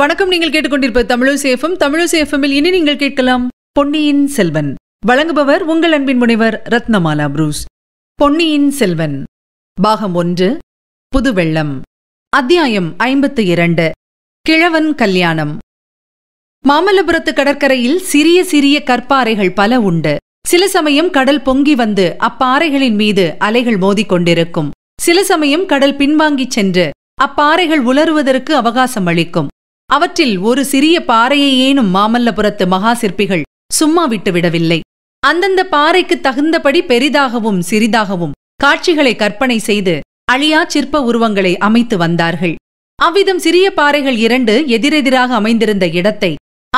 வணக்கம் நீங்கள் கேட்டுக்கொண்டிருப்ப தமிழசேஃபம் தமிழசேஃபமில் இனி நீங்கள் கேட்கலாம் பொன்னியின் செல்வன் வழங்குபவர் உங்கள் அன்பின் முனைவர் ரத்னமாலா புரூஸ் பொன்னியின் செல்வன் பாகம் ஒன்று புதுவெள்ளம் அத்தியாயம் ஐம்பத்து இரண்டு கிழவன் கல்யாணம் மாமல்லபுரத்து கடற்கரையில் சிறிய சிறிய கற்பாறைகள் பல உண்டு சில சமயம் கடல் பொங்கி வந்து அப்பாறைகளின் மீது அலைகள் மோதிக்கொண்டிருக்கும் சில சமயம் கடல் பின்வாங்கிச் சென்று அப்பாறைகள் உலருவதற்கு அவகாசம் அளிக்கும் அவற்றில் ஒரு சிறிய பாறையையேனும் மாமல்லபுரத்து மகா சிற்பிகள் சும்மா விட்டுவிடவில்லை அந்தந்த பாறைக்கு தகுந்தபடி பெரிதாகவும் சிறிதாகவும் காட்சிகளை கற்பனை செய்து அழியா சிற்ப உருவங்களை அமைத்து வந்தார்கள் அவ்விதம் சிறிய பாறைகள் இரண்டு எதிரெதிராக அமைந்திருந்த இடத்தை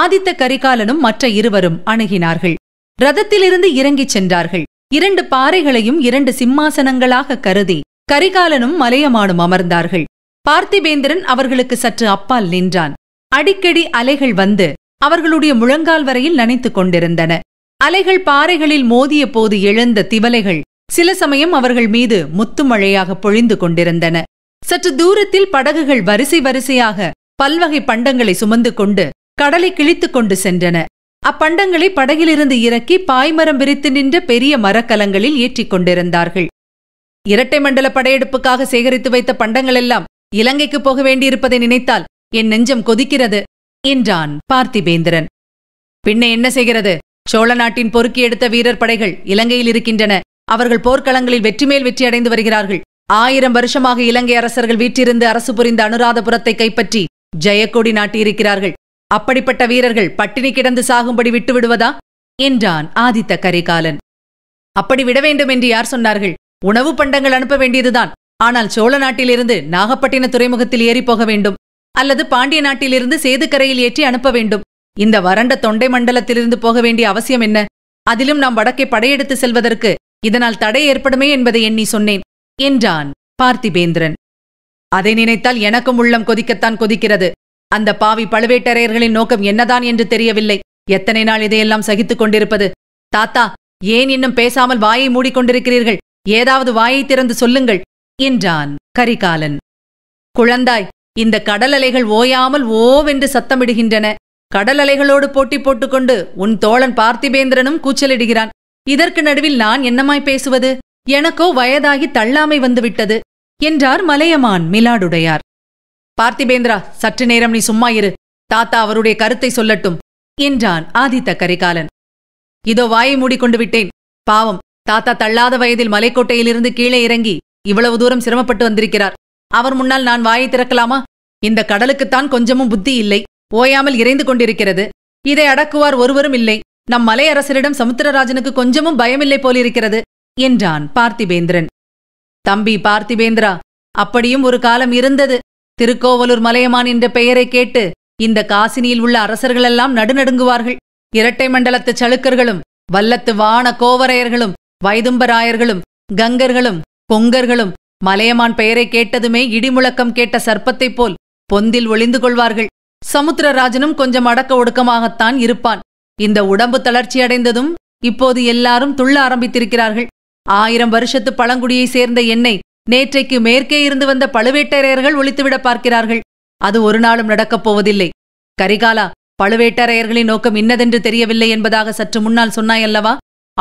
ஆதித்த கரிகாலனும் மற்ற இருவரும் அணுகினார்கள் ரதத்திலிருந்து இறங்கிச் சென்றார்கள் இரண்டு பாறைகளையும் இரண்டு சிம்மாசனங்களாக கருதி கரிகாலனும் மலையமானும் அமர்ந்தார்கள் பார்த்திபேந்திரன் அவர்களுக்கு சற்று அப்பால் நின்றான் அடிக்கடி அலைகள் வந்து அவர்களுடைய முழங்கால் வரையில் நனைத்துக் கொண்டிருந்தன அலைகள் பாறைகளில் மோதிய போது எழுந்த திவலைகள் சில சமயம் அவர்கள் மீது முத்துமழையாக பொழிந்து கொண்டிருந்தன சற்று தூரத்தில் படகுகள் வரிசை வரிசையாக பல்வகை பண்டங்களை சுமந்து கொண்டு கடலை கிழித்துக் கொண்டு சென்றன அப்பண்டங்களை படகிலிருந்து இறக்கி பாய்மரம் விரித்து நின்ற பெரிய மரக்கலங்களில் ஏற்றிக் கொண்டிருந்தார்கள் இரட்டை மண்டல படையெடுப்புக்காக சேகரித்து வைத்த பண்டங்களெல்லாம் இலங்கைக்கு போக வேண்டியிருப்பதை நினைத்தால் என் நெஞ்சம் கொதிக்கிறது என்றான் பார்த்திபேந்திரன் பின்ன என்ன செய்கிறது சோழ நாட்டின் பொறுக்கி எடுத்த வீரர் படைகள் இலங்கையில் இருக்கின்றன அவர்கள் போர்க்களங்களில் வெற்றிமேல் வெற்றி அடைந்து வருகிறார்கள் ஆயிரம் வருஷமாக இலங்கை அரசர்கள் வீட்டிருந்து அரசு புரிந்த அனுராதபுரத்தை கைப்பற்றி ஜெயக்கொடி நாட்டியிருக்கிறார்கள் அப்படிப்பட்ட வீரர்கள் பட்டினி கிடந்து சாகும்படி விட்டு விடுவதா என்றான் ஆதித்த கரிகாலன் அப்படி விட வேண்டும் என்று யார் சொன்னார்கள் உணவு பண்டங்கள் அனுப்ப வேண்டியதுதான் ஆனால் சோழ நாட்டிலிருந்து நாகப்பட்டின துறைமுகத்தில் ஏறி போக வேண்டும் அல்லது பாண்டிய நாட்டிலிருந்து சேதுக்கரையில் ஏற்றி அனுப்ப வேண்டும் இந்த வறண்ட தொண்டை மண்டலத்திலிருந்து போக வேண்டிய அவசியம் என்ன அதிலும் நாம் வடக்கே படையெடுத்து செல்வதற்கு இதனால் தடை ஏற்படுமே என்பதை எண்ணி சொன்னேன் என்றான் பார்த்திபேந்திரன் அதை நினைத்தால் எனக்கும் உள்ளம் கொதிக்கத்தான் கொதிக்கிறது அந்த பாவி பழுவேட்டரையர்களின் நோக்கம் என்னதான் என்று தெரியவில்லை எத்தனை நாள் இதையெல்லாம் சகித்துக் கொண்டிருப்பது தாத்தா ஏன் இன்னும் பேசாமல் வாயை மூடிக்கொண்டிருக்கிறீர்கள் ஏதாவது வாயை திறந்து சொல்லுங்கள் என்றான் கரிகாலன் குழந்தாய் இந்த கடல் அலைகள் ஓயாமல் ஓவென்று சத்தமிடுகின்றன கடல் அலைகளோடு போட்டி போட்டுக்கொண்டு உன் தோழன் பார்த்திபேந்திரனும் கூச்சலிடுகிறான் இதற்கு நடுவில் நான் என்னமாய் பேசுவது எனக்கோ வயதாகி தள்ளாமை வந்துவிட்டது என்றார் மலையமான் மிலாடுடையார் பார்த்திபேந்திரா சற்று நேரம் நீ சும்மா இரு தாத்தா அவருடைய கருத்தை சொல்லட்டும் என்றான் ஆதித்த கரிகாலன் இதோ வாயை மூடிக்கொண்டு விட்டேன் பாவம் தாத்தா தள்ளாத வயதில் மலைக்கோட்டையிலிருந்து கீழே இறங்கி இவ்வளவு தூரம் சிரமப்பட்டு வந்திருக்கிறார் அவர் முன்னால் நான் வாயை திறக்கலாமா இந்த கடலுக்குத்தான் கொஞ்சமும் புத்தி இல்லை ஓயாமல் இறைந்து கொண்டிருக்கிறது இதை அடக்குவார் ஒருவரும் இல்லை நம் மலையரசரிடம் சமுத்திரராஜனுக்கு கொஞ்சமும் பயமில்லை போலிருக்கிறது என்றான் பார்த்திபேந்திரன் தம்பி பார்த்திபேந்திரா அப்படியும் ஒரு காலம் இருந்தது திருக்கோவலூர் மலையமான் என்ற பெயரை கேட்டு இந்த காசினியில் உள்ள அரசர்களெல்லாம் நடுநடுங்குவார்கள் இரட்டை மண்டலத்து சளுக்கர்களும் வல்லத்து வான கோவரையர்களும் வைதும்பராயர்களும் கங்கர்களும் பொங்கர்களும் மலையமான் பெயரை கேட்டதுமே இடிமுழக்கம் கேட்ட சர்ப்பத்தைப் போல் பொந்தில் ஒளிந்து கொள்வார்கள் சமுத்திரராஜனும் கொஞ்சம் அடக்க ஒடுக்கமாகத்தான் இருப்பான் இந்த உடம்பு தளர்ச்சியடைந்ததும் இப்போது எல்லாரும் துள்ள ஆரம்பித்திருக்கிறார்கள் ஆயிரம் வருஷத்து பழங்குடியை சேர்ந்த என்னை நேற்றைக்கு மேற்கே இருந்து வந்த பழுவேட்டரையர்கள் ஒழித்துவிட பார்க்கிறார்கள் அது ஒரு நாளும் நடக்கப் போவதில்லை கரிகாலா பழுவேட்டரையர்களின் நோக்கம் இன்னதென்று தெரியவில்லை என்பதாக சற்று முன்னால் சொன்னாயல்லவா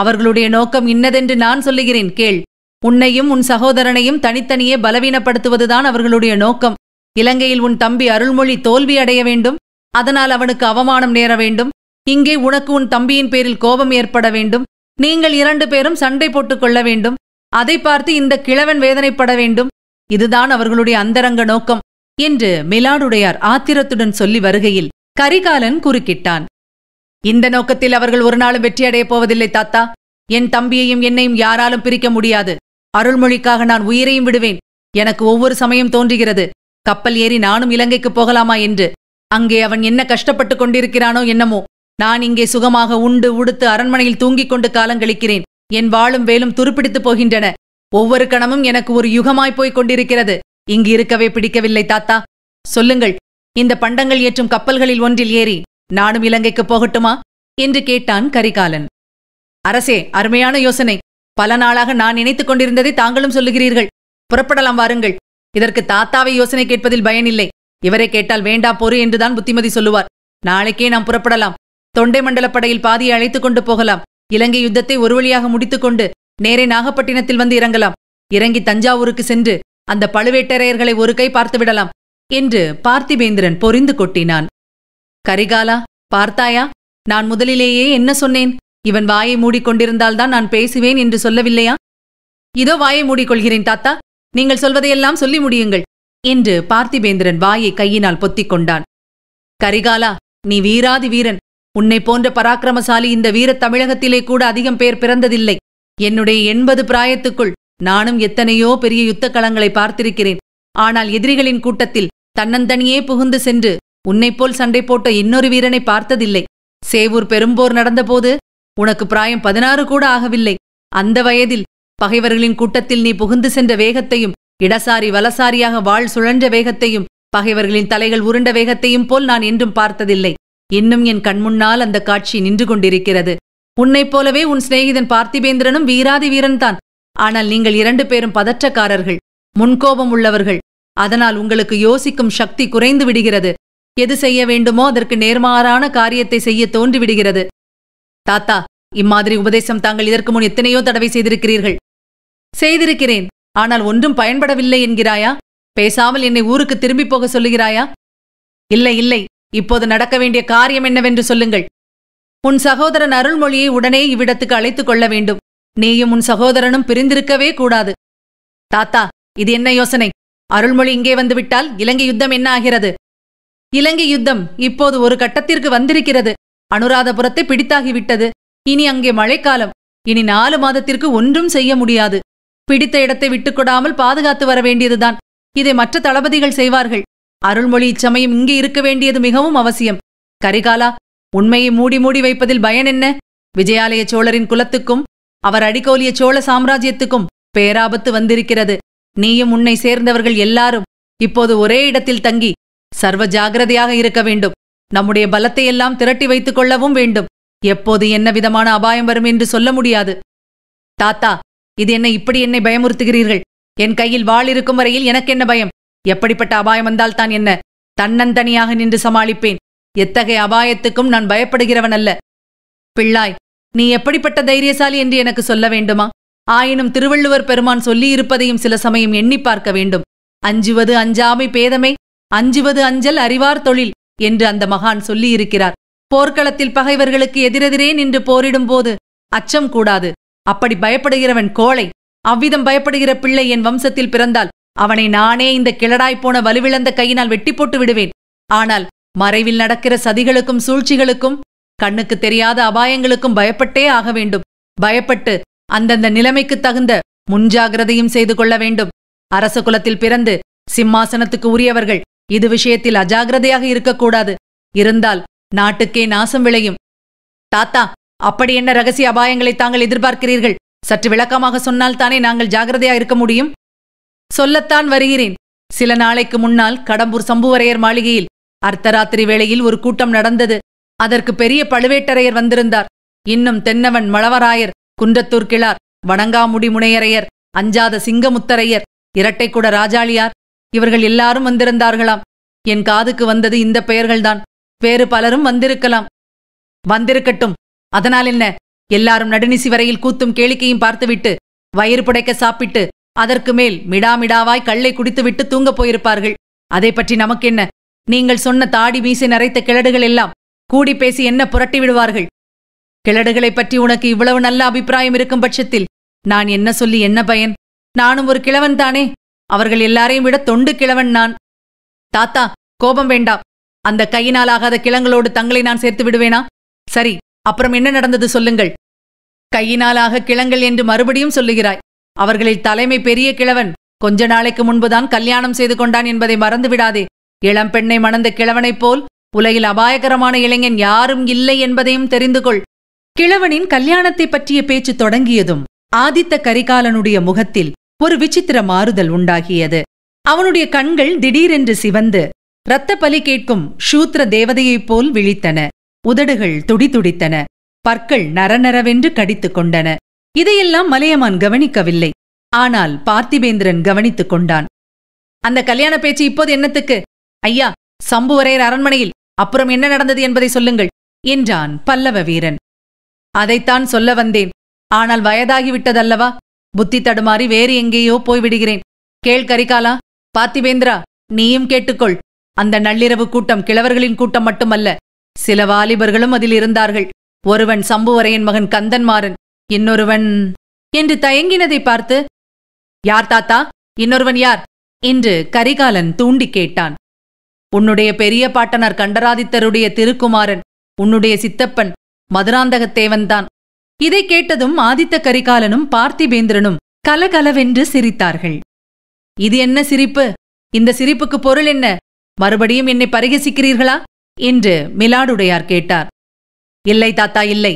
அவர்களுடைய நோக்கம் இன்னதென்று நான் சொல்லுகிறேன் கேள் உன்னையும் உன் சகோதரனையும் தனித்தனியே பலவீனப்படுத்துவதுதான் அவர்களுடைய நோக்கம் இலங்கையில் உன் தம்பி அருள்மொழி தோல்வி அடைய வேண்டும் அதனால் அவனுக்கு அவமானம் நேர வேண்டும் இங்கே உனக்கு உன் தம்பியின் பேரில் கோபம் ஏற்பட வேண்டும் நீங்கள் இரண்டு பேரும் சண்டை போட்டுக் கொள்ள வேண்டும் அதை பார்த்து இந்த கிழவன் வேதனைப்பட வேண்டும் இதுதான் அவர்களுடைய அந்தரங்க நோக்கம் என்று மிலாடுடையார் ஆத்திரத்துடன் சொல்லி வருகையில் கரிகாலன் குறுக்கிட்டான் இந்த நோக்கத்தில் அவர்கள் ஒரு நாளும் வெற்றியடையப் போவதில்லை தாத்தா என் தம்பியையும் என்னையும் யாராலும் பிரிக்க முடியாது அருள்மொழிக்காக நான் உயிரையும் விடுவேன் எனக்கு ஒவ்வொரு சமயம் தோன்றுகிறது கப்பல் ஏறி நானும் இலங்கைக்கு போகலாமா என்று அங்கே அவன் என்ன கஷ்டப்பட்டு கொண்டிருக்கிறானோ என்னமோ நான் இங்கே சுகமாக உண்டு உடுத்து அரண்மனையில் தூங்கிக் கொண்டு காலங்களிக்கிறேன் என் வாழும் வேலும் துருப்பிடித்துப் போகின்றன ஒவ்வொரு கணமும் எனக்கு ஒரு யுகமாய் போய்க் கொண்டிருக்கிறது இங்கு இருக்கவே பிடிக்கவில்லை தாத்தா சொல்லுங்கள் இந்த பண்டங்கள் ஏற்றும் கப்பல்களில் ஒன்றில் ஏறி நானும் இலங்கைக்கு போகட்டுமா என்று கேட்டான் கரிகாலன் அரசே அருமையான யோசனை பல நாளாக நான் நினைத்துக் கொண்டிருந்ததை தாங்களும் சொல்லுகிறீர்கள் புறப்படலாம் வாருங்கள் இதற்கு தாத்தாவை யோசனை கேட்பதில் பயனில்லை இவரை கேட்டால் வேண்டா பொறு என்றுதான் புத்திமதி சொல்லுவார் நாளைக்கே நாம் புறப்படலாம் தொண்டை மண்டலப்படையில் பாதியை அழைத்துக் கொண்டு போகலாம் இலங்கை யுத்தத்தை ஒரு வழியாக கொண்டு நேரே நாகப்பட்டினத்தில் வந்து இறங்கலாம் இறங்கி தஞ்சாவூருக்கு சென்று அந்த பழுவேட்டரையர்களை ஒரு கை பார்த்துவிடலாம் என்று பார்த்திபேந்திரன் பொறிந்து கொட்டினான் கரிகாலா பார்த்தாயா நான் முதலிலேயே என்ன சொன்னேன் இவன் வாயை மூடிக்கொண்டிருந்தால் தான் நான் பேசுவேன் என்று சொல்லவில்லையா இதோ வாயை மூடிக்கொள்கிறேன் தாத்தா நீங்கள் சொல்வதையெல்லாம் சொல்லி முடியுங்கள் என்று பார்த்திபேந்திரன் வாயை கையினால் பொத்திக் கொண்டான் கரிகாலா நீ வீராதி வீரன் உன்னை போன்ற பராக்கிரமசாலி இந்த வீரத் தமிழகத்திலே கூட அதிகம் பேர் பிறந்ததில்லை என்னுடைய எண்பது பிராயத்துக்குள் நானும் எத்தனையோ பெரிய யுத்த களங்களை பார்த்திருக்கிறேன் ஆனால் எதிரிகளின் கூட்டத்தில் தன்னந்தனியே புகுந்து சென்று உன்னைப்போல் சண்டை போட்ட இன்னொரு வீரனை பார்த்ததில்லை சேவூர் பெரும்போர் நடந்தபோது உனக்கு பிராயம் பதினாறு கூட ஆகவில்லை அந்த வயதில் பகைவர்களின் கூட்டத்தில் நீ புகுந்து சென்ற வேகத்தையும் இடசாரி வலசாரியாக வாழ் சுழன்ற வேகத்தையும் பகைவர்களின் தலைகள் உருண்ட வேகத்தையும் போல் நான் என்றும் பார்த்ததில்லை இன்னும் என் கண்முன்னால் அந்த காட்சி நின்று கொண்டிருக்கிறது உன்னைப் போலவே உன் சிநேகிதன் பார்த்திபேந்திரனும் வீராதி வீரன்தான் ஆனால் நீங்கள் இரண்டு பேரும் பதற்றக்காரர்கள் முன்கோபம் உள்ளவர்கள் அதனால் உங்களுக்கு யோசிக்கும் சக்தி குறைந்து விடுகிறது எது செய்ய வேண்டுமோ அதற்கு நேர்மாறான காரியத்தை செய்ய தோன்றிவிடுகிறது தாத்தா இம்மாதிரி உபதேசம் தாங்கள் இதற்கு முன் எத்தனையோ தடவை செய்திருக்கிறீர்கள் செய்திருக்கிறேன் ஆனால் ஒன்றும் பயன்படவில்லை என்கிறாயா பேசாமல் என்னை ஊருக்கு திரும்பி போக சொல்லுகிறாயா இல்லை இல்லை இப்போது நடக்க வேண்டிய காரியம் என்னவென்று சொல்லுங்கள் உன் சகோதரன் அருள்மொழியை உடனே இவ்விடத்துக்கு அழைத்துக் கொள்ள வேண்டும் நீயும் உன் சகோதரனும் பிரிந்திருக்கவே கூடாது தாத்தா இது என்ன யோசனை அருள்மொழி இங்கே வந்துவிட்டால் இலங்கை யுத்தம் என்ன ஆகிறது இலங்கை யுத்தம் இப்போது ஒரு கட்டத்திற்கு வந்திருக்கிறது அனுராதபுரத்தை பிடித்தாகிவிட்டது இனி அங்கே மழைக்காலம் இனி நாலு மாதத்திற்கு ஒன்றும் செய்ய முடியாது பிடித்த இடத்தை விட்டுக்கொடாமல் பாதுகாத்து வர வேண்டியதுதான் இதை மற்ற தளபதிகள் செய்வார்கள் அருள்மொழி இச்சமயம் இங்கே இருக்க வேண்டியது மிகவும் அவசியம் கரிகாலா உண்மையை மூடி மூடி வைப்பதில் பயன் என்ன விஜயாலய சோழரின் குலத்துக்கும் அவர் அடிக்கோலிய சோழ சாம்ராஜ்யத்துக்கும் பேராபத்து வந்திருக்கிறது நீயும் உன்னை சேர்ந்தவர்கள் எல்லாரும் இப்போது ஒரே இடத்தில் தங்கி சர்வ ஜாகிரதையாக இருக்க வேண்டும் நம்முடைய பலத்தை எல்லாம் திரட்டி வைத்துக் கொள்ளவும் வேண்டும் எப்போது என்ன விதமான அபாயம் வரும் என்று சொல்ல முடியாது தாத்தா இது என்ன இப்படி என்னை பயமுறுத்துகிறீர்கள் என் கையில் வாள் இருக்கும் வரையில் எனக்கு என்ன பயம் எப்படிப்பட்ட அபாயம் வந்தால் தான் என்ன தன்னந்தனியாக நின்று சமாளிப்பேன் எத்தகைய அபாயத்துக்கும் நான் பயப்படுகிறவன் அல்ல பிள்ளாய் நீ எப்படிப்பட்ட தைரியசாலி என்று எனக்கு சொல்ல வேண்டுமா ஆயினும் திருவள்ளுவர் பெருமான் சொல்லியிருப்பதையும் சில சமயம் எண்ணி பார்க்க வேண்டும் அஞ்சுவது அஞ்சாமை பேதமே அஞ்சுவது அஞ்சல் அறிவார் தொழில் என்று அந்த மகான் சொல்லியிருக்கிறார் போர்க்களத்தில் பகைவர்களுக்கு எதிரெதிரே நின்று போரிடும் போது அச்சம் கூடாது அப்படி பயப்படுகிறவன் கோழை அவ்விதம் பயப்படுகிற பிள்ளை என் வம்சத்தில் பிறந்தால் அவனை நானே இந்த கிளடாய்ப்போன வலுவிழந்த கையினால் வெட்டி போட்டு விடுவேன் ஆனால் மறைவில் நடக்கிற சதிகளுக்கும் சூழ்ச்சிகளுக்கும் கண்ணுக்கு தெரியாத அபாயங்களுக்கும் பயப்பட்டே ஆக வேண்டும் பயப்பட்டு அந்தந்த நிலைமைக்கு தகுந்த முன்ஜாகிரதையும் செய்து கொள்ள வேண்டும் அரச குலத்தில் பிறந்து சிம்மாசனத்துக்கு உரியவர்கள் இது விஷயத்தில் அஜாகிரதையாக இருக்கக்கூடாது இருந்தால் நாட்டுக்கே நாசம் விளையும் தாத்தா அப்படி என்ன ரகசிய அபாயங்களை தாங்கள் எதிர்பார்க்கிறீர்கள் சற்று விளக்கமாக சொன்னால் தானே நாங்கள் ஜாகிரதையா இருக்க முடியும் சொல்லத்தான் வருகிறேன் சில நாளைக்கு முன்னால் கடம்பூர் சம்புவரையர் மாளிகையில் அர்த்தராத்திரி வேளையில் ஒரு கூட்டம் நடந்தது அதற்கு பெரிய பழுவேட்டரையர் வந்திருந்தார் இன்னும் தென்னவன் மழவராயர் குன்றத்தூர் கிழார் வணங்காமுடி முனையரையர் அஞ்சாத சிங்கமுத்தரையர் இரட்டைக்குட ராஜாளியார் இவர்கள் எல்லாரும் வந்திருந்தார்களாம் என் காதுக்கு வந்தது இந்த பெயர்கள்தான் வேறு பலரும் வந்திருக்கலாம் வந்திருக்கட்டும் அதனால் என்ன எல்லாரும் நடுநிசி வரையில் கூத்தும் கேளிக்கையும் பார்த்துவிட்டு வயிறு புடைக்க சாப்பிட்டு அதற்கு மேல் மிடாமிடாவாய் கள்ளை குடித்துவிட்டு தூங்கப் போயிருப்பார்கள் அதை பற்றி நமக்கென்ன நீங்கள் சொன்ன தாடி வீசி நரைத்த கிழடுகள் எல்லாம் கூடி பேசி என்ன புரட்டி விடுவார்கள் கிழடுகளை பற்றி உனக்கு இவ்வளவு நல்ல அபிப்பிராயம் இருக்கும் பட்சத்தில் நான் என்ன சொல்லி என்ன பயன் நானும் ஒரு கிழவன் தானே அவர்கள் எல்லாரையும் விட தொண்டு கிழவன் நான் தாத்தா கோபம் வேண்டாம் அந்த கையினால் ஆகாத கிழங்களோடு தங்களை நான் சேர்த்து விடுவேனா சரி அப்புறம் என்ன நடந்தது சொல்லுங்கள் கையினாலாக கிழங்கள் என்று மறுபடியும் சொல்லுகிறாய் அவர்களில் தலைமை பெரிய கிழவன் கொஞ்ச நாளைக்கு முன்புதான் கல்யாணம் செய்து கொண்டான் என்பதை மறந்து விடாதே இளம் பெண்ணை மணந்த கிழவனைப் போல் உலகில் அபாயகரமான இளைஞன் யாரும் இல்லை என்பதையும் தெரிந்து கொள் கிழவனின் கல்யாணத்தை பற்றிய பேச்சு தொடங்கியதும் ஆதித்த கரிகாலனுடைய முகத்தில் ஒரு விசித்திர மாறுதல் உண்டாகியது அவனுடைய கண்கள் திடீரென்று சிவந்து இரத்த பலி கேட்கும் ஷூத்ர தேவதையைப் போல் விழித்தன உதடுகள் துடிதுடித்தன பற்கள் நரநரவென்று கடித்துக் கொண்டன இதையெல்லாம் மலையமான் கவனிக்கவில்லை ஆனால் பார்த்திபேந்திரன் கவனித்துக் கொண்டான் அந்த கல்யாண பேச்சு இப்போது என்னத்துக்கு ஐயா சம்புவரையர் அரண்மனையில் அப்புறம் என்ன நடந்தது என்பதை சொல்லுங்கள் என்றான் பல்லவ வீரன் அதைத்தான் சொல்ல வந்தேன் ஆனால் வயதாகிவிட்டதல்லவா புத்தி தடுமாறி வேறு எங்கேயோ போய்விடுகிறேன் கேள் கரிகாலா பார்த்திவேந்திரா நீயும் கேட்டுக்கொள் அந்த நள்ளிரவு கூட்டம் கிழவர்களின் கூட்டம் மட்டுமல்ல சில வாலிபர்களும் அதில் இருந்தார்கள் ஒருவன் சம்புவரையன் மகன் கந்தன்மாறன் இன்னொருவன் என்று தயங்கினதை பார்த்து யார் தாத்தா இன்னொருவன் யார் என்று கரிகாலன் தூண்டி கேட்டான் உன்னுடைய பெரிய பாட்டனார் கண்டராதித்தருடைய திருக்குமாரன் உன்னுடைய சித்தப்பன் மதுராந்தகத்தேவன்தான் இதை கேட்டதும் ஆதித்த கரிகாலனும் பார்த்திபேந்திரனும் கலகலவென்று சிரித்தார்கள் இது என்ன சிரிப்பு இந்த சிரிப்புக்கு பொருள் என்ன மறுபடியும் என்னை பரிகசிக்கிறீர்களா என்று மிலாடுடையார் கேட்டார் இல்லை தாத்தா இல்லை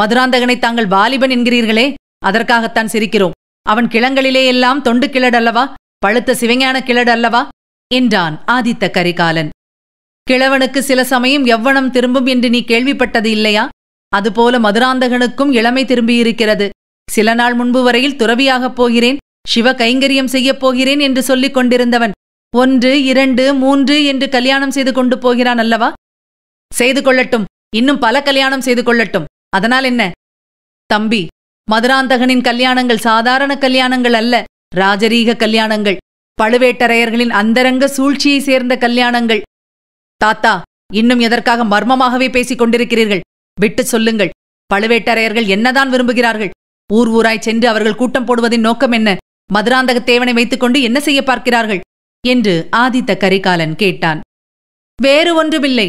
மதுராந்தகனை தாங்கள் வாலிபன் என்கிறீர்களே அதற்காகத்தான் சிரிக்கிறோம் அவன் கிளங்களிலே எல்லாம் தொண்டு கிழடு அல்லவா பழுத்த சிவஞான கிழடு அல்லவா என்றான் ஆதித்த கரிகாலன் கிழவனுக்கு சில சமயம் எவ்வனம் திரும்பும் என்று நீ கேள்விப்பட்டது இல்லையா அதுபோல மதுராந்தகனுக்கும் இளமை திரும்பியிருக்கிறது சில நாள் முன்பு வரையில் துறவியாகப் போகிறேன் சிவ கைங்கரியம் செய்யப் போகிறேன் என்று சொல்லிக் கொண்டிருந்தவன் ஒன்று இரண்டு மூன்று என்று கல்யாணம் செய்து கொண்டு போகிறான் அல்லவா செய்து கொள்ளட்டும் இன்னும் பல கல்யாணம் செய்து கொள்ளட்டும் அதனால் என்ன தம்பி மதுராந்தகனின் கல்யாணங்கள் சாதாரண கல்யாணங்கள் அல்ல ராஜரீக கல்யாணங்கள் பழுவேட்டரையர்களின் அந்தரங்க சூழ்ச்சியை சேர்ந்த கல்யாணங்கள் தாத்தா இன்னும் எதற்காக மர்மமாகவே பேசிக் கொண்டிருக்கிறீர்கள் விட்டு சொல்லுங்கள் பழுவேட்டரையர்கள் என்னதான் விரும்புகிறார்கள் ஊர் ஊராய் சென்று அவர்கள் கூட்டம் போடுவதின் நோக்கம் என்ன மதுராந்தகத்தேவனை கொண்டு என்ன செய்ய பார்க்கிறார்கள் என்று ஆதித்த கரிகாலன் கேட்டான் வேறு ஒன்றுமில்லை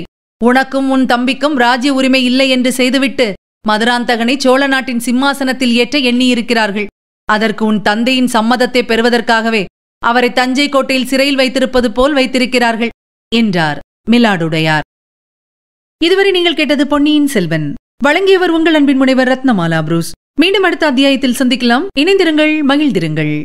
உனக்கும் உன் தம்பிக்கும் ராஜ்ய உரிமை இல்லை என்று செய்துவிட்டு மதுராந்தகனை சோழ நாட்டின் சிம்மாசனத்தில் ஏற்ற எண்ணியிருக்கிறார்கள் அதற்கு உன் தந்தையின் சம்மதத்தை பெறுவதற்காகவே அவரை தஞ்சை கோட்டையில் சிறையில் வைத்திருப்பது போல் வைத்திருக்கிறார்கள் என்றார் மிலாடுடையார் இதுவரை நீங்கள் கேட்டது பொன்னியின் செல்வன் வழங்கியவர் உங்கள் அன்பின் முனைவர் ரத்னமாலா புரூஸ் மீண்டும் அடுத்த அத்தியாயத்தில் சந்திக்கலாம் இணைந்திருங்கள் மகிழ்ந்திருங்கள்